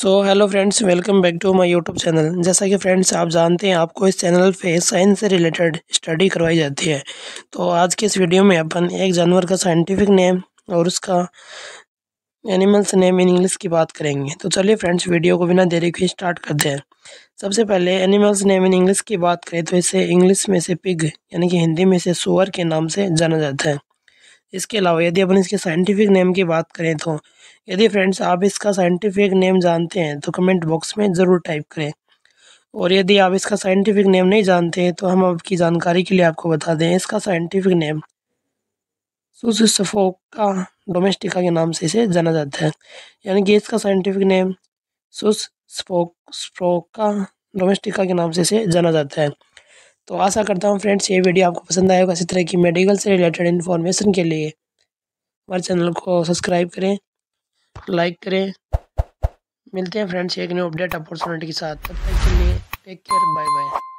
so hello friends welcome back to my YouTube channel जैसा कि friends आप जानते हैं आपको इस चैनल पे साइंस से रिलेटेड स्टडी करवाई जाती है तो आज के इस वीडियो में अपन एक जानवर का साइंटिफिक नेम और उसका एनिमल्स नेम इन इंग्लिश की बात करेंगे तो चलिए फ्रेंड्स वीडियो को बिना देरी के स्टार्ट करते हैं सबसे पहले एनिमल्स नेम इन इंग्लिश की बात करें तो इसे इंग्लिश में से पिग यानी कि हिंदी में से सुअर के नाम से जाना जाता है इसके अलावा यदि अपन इसके साइंटिफिक नेम की बात करें तो यदि फ्रेंड्स आप इसका साइंटिफिक नेम जानते हैं तो कमेंट बॉक्स में ज़रूर टाइप करें और यदि आप इसका साइंटिफिक नेम नहीं जानते हैं तो हम आपकी जानकारी के लिए आपको बता दें इसका साइंटिफिक नेम सुसफोका डोमेस्टिका के नाम से इसे जाना जाता है यानी कि इसका साइंटिफिक नेम सुसफोक स्प्रोका डोमेस्टिका के नाम से इसे जाना जाता है तो आशा करता हूँ फ्रेंड्स ये वीडियो आपको पसंद आएगा इसी तरह की मेडिकल से रिलेटेड इन्फॉर्मेशन के लिए हमारे चैनल को सब्सक्राइब करें लाइक करें मिलते हैं फ्रेंड्स एक न्यू अपडेट अपॉर्चुनिटी के साथ तब तक के लिए टेक केयर बाय बाय